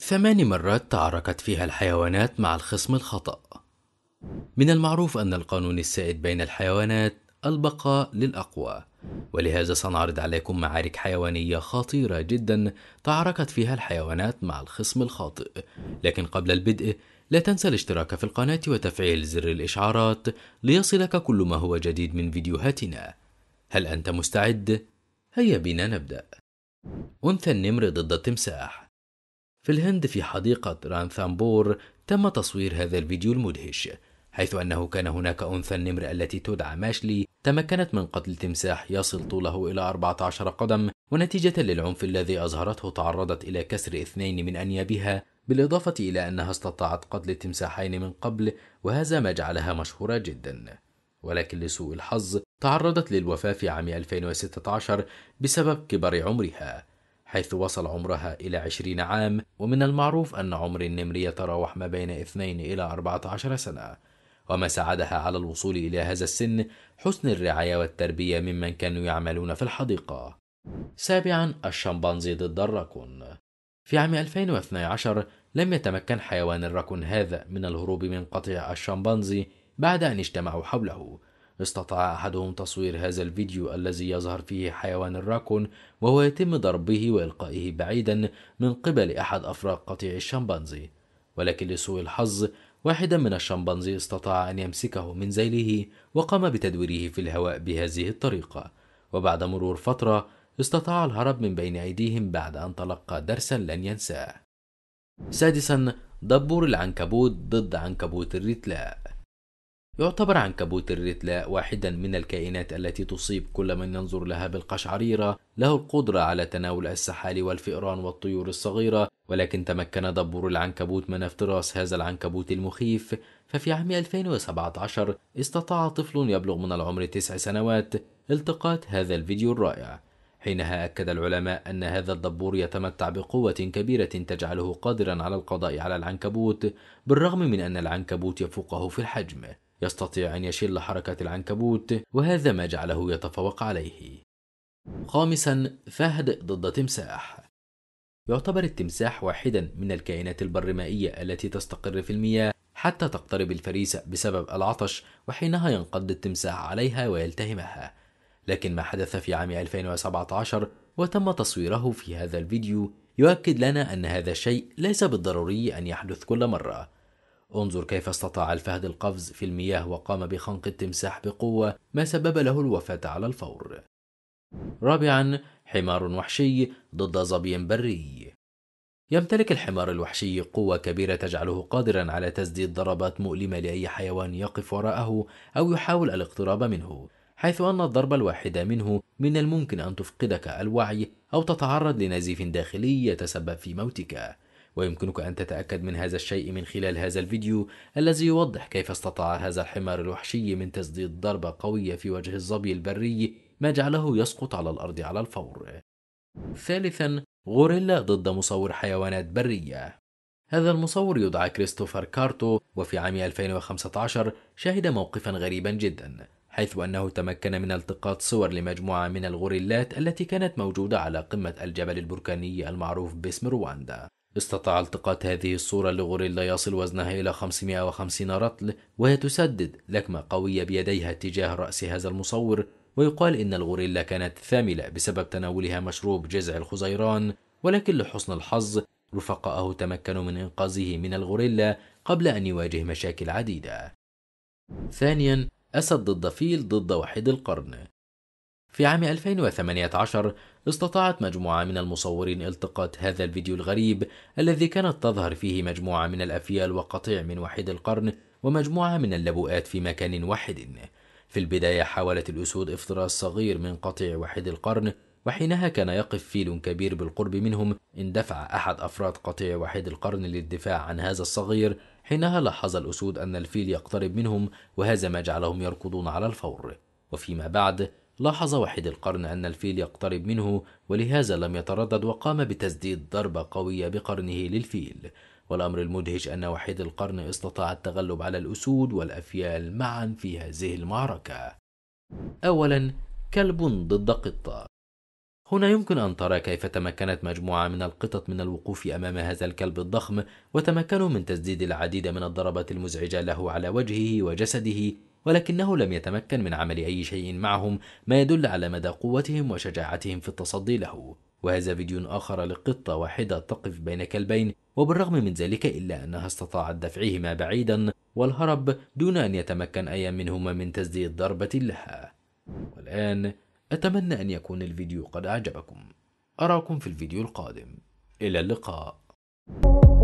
ثمان مرات تعاركت فيها الحيوانات مع الخصم الخطأ. من المعروف أن القانون السائد بين الحيوانات البقاء للأقوى، ولهذا سنعرض عليكم معارك حيوانية خطيرة جدا تعاركت فيها الحيوانات مع الخصم الخاطئ، لكن قبل البدء لا تنسى الاشتراك في القناة وتفعيل زر الإشعارات ليصلك كل ما هو جديد من فيديوهاتنا. هل أنت مستعد؟ هيا بنا نبدأ. أنثى النمر ضد التمساح في الهند في حديقة رانثامبور تم تصوير هذا الفيديو المدهش حيث أنه كان هناك أنثى النمر التي تدعى ماشلي تمكنت من قتل تمساح يصل طوله إلى 14 قدم ونتيجة للعنف الذي أظهرته تعرضت إلى كسر اثنين من أنيابها بالإضافة إلى أنها استطاعت قتل تمساحين من قبل وهذا ما جعلها مشهورة جدا ولكن لسوء الحظ تعرضت للوفاة في عام 2016 بسبب كبر عمرها حيث وصل عمرها إلى 20 عام ومن المعروف أن عمر النمر يتراوح ما بين 2 إلى 14 سنة وما ساعدها على الوصول إلى هذا السن حسن الرعاية والتربية ممن كانوا يعملون في الحديقة سابعا الشمبانزي ضد الراكون في عام 2012 لم يتمكن حيوان الراكون هذا من الهروب من قطع الشمبانزي بعد أن اجتمعوا حوله استطاع أحدهم تصوير هذا الفيديو الذي يظهر فيه حيوان الراكون وهو يتم ضربه وإلقائه بعيدا من قبل أحد أفراد قطيع الشمبانزي ولكن لسوء الحظ واحدا من الشمبانزي استطاع أن يمسكه من ذيله وقام بتدويره في الهواء بهذه الطريقة وبعد مرور فترة استطاع الهرب من بين أيديهم بعد أن تلقى درسا لن ينساه سادسا دبور العنكبوت ضد عنكبوت الرتلاء يعتبر عنكبوت الرتلة واحدا من الكائنات التي تصيب كل من ينظر لها بالقشعريرة له القدرة على تناول السحال والفئران والطيور الصغيرة ولكن تمكن دبور العنكبوت من افتراس هذا العنكبوت المخيف ففي عام 2017 استطاع طفل يبلغ من العمر تسع سنوات التقاط هذا الفيديو الرائع حينها أكد العلماء أن هذا الدبور يتمتع بقوة كبيرة تجعله قادرا على القضاء على العنكبوت بالرغم من أن العنكبوت يفوقه في الحجم يستطيع أن يشل حركات العنكبوت وهذا ما جعله يتفوق عليه خامسا فهد ضد تمساح يعتبر التمساح واحدا من الكائنات البرمائية التي تستقر في المياه حتى تقترب الفريسة بسبب العطش وحينها ينقض التمساح عليها ويلتهمها لكن ما حدث في عام 2017 وتم تصويره في هذا الفيديو يؤكد لنا أن هذا الشيء ليس بالضروري أن يحدث كل مرة انظر كيف استطاع الفهد القفز في المياه وقام بخنق التمساح بقوة ما سبب له الوفاة على الفور. رابعا حمار وحشي ضد ظبي بري يمتلك الحمار الوحشي قوة كبيرة تجعله قادرا على تسديد ضربات مؤلمة لأي حيوان يقف وراءه أو يحاول الاقتراب منه، حيث أن الضربة الواحدة منه من الممكن أن تفقدك الوعي أو تتعرض لنزيف داخلي يتسبب في موتك، ويمكنك أن تتأكد من هذا الشيء من خلال هذا الفيديو الذي يوضح كيف استطاع هذا الحمار الوحشي من تسديد ضربة قوية في وجه الظبي البري ما جعله يسقط على الأرض على الفور ثالثا غوريلا ضد مصور حيوانات برية هذا المصور يدعى كريستوفر كارتو وفي عام 2015 شهد موقفا غريبا جدا حيث أنه تمكن من التقاط صور لمجموعة من الغوريلات التي كانت موجودة على قمة الجبل البركاني المعروف باسم رواندا استطاع التقاط هذه الصورة لغوريلا يصل وزنها إلى 550 رطل وهي تسدد لكمة قوية بيديها تجاه رأس هذا المصور ويقال إن الغوريلا كانت ثاملة بسبب تناولها مشروب جزع الخزيران ولكن لحسن الحظ رفقاءه تمكنوا من إنقاذه من الغوريلا قبل أن يواجه مشاكل عديدة ثانيا أسد ضد فيل ضد وحيد القرن في عام 2018 استطاعت مجموعة من المصورين التقاط هذا الفيديو الغريب الذي كانت تظهر فيه مجموعة من الأفيال وقطيع من وحيد القرن ومجموعة من اللبؤات في مكان واحد في البداية حاولت الأسود افتراس صغير من قطيع وحيد القرن وحينها كان يقف فيل كبير بالقرب منهم اندفع أحد أفراد قطيع وحيد القرن للدفاع عن هذا الصغير حينها لاحظ الأسود أن الفيل يقترب منهم وهذا ما جعلهم يركضون على الفور وفيما بعد لاحظ وحيد القرن أن الفيل يقترب منه ولهذا لم يتردد وقام بتسديد ضربة قوية بقرنه للفيل والأمر المدهش أن وحيد القرن استطاع التغلب على الأسود والأفيال معا في هذه المعركة أولا كلب ضد قطة هنا يمكن أن ترى كيف تمكنت مجموعة من القطط من الوقوف أمام هذا الكلب الضخم وتمكنوا من تسديد العديد من الضربات المزعجة له على وجهه وجسده ولكنه لم يتمكن من عمل أي شيء معهم ما يدل على مدى قوتهم وشجاعتهم في التصدي له وهذا فيديو آخر لقطة واحدة تقف بين كلبين وبالرغم من ذلك إلا أنها استطاعت دفعهما بعيدا والهرب دون أن يتمكن أي منهما من تسديد ضربة لها والآن أتمنى أن يكون الفيديو قد أعجبكم أراكم في الفيديو القادم إلى اللقاء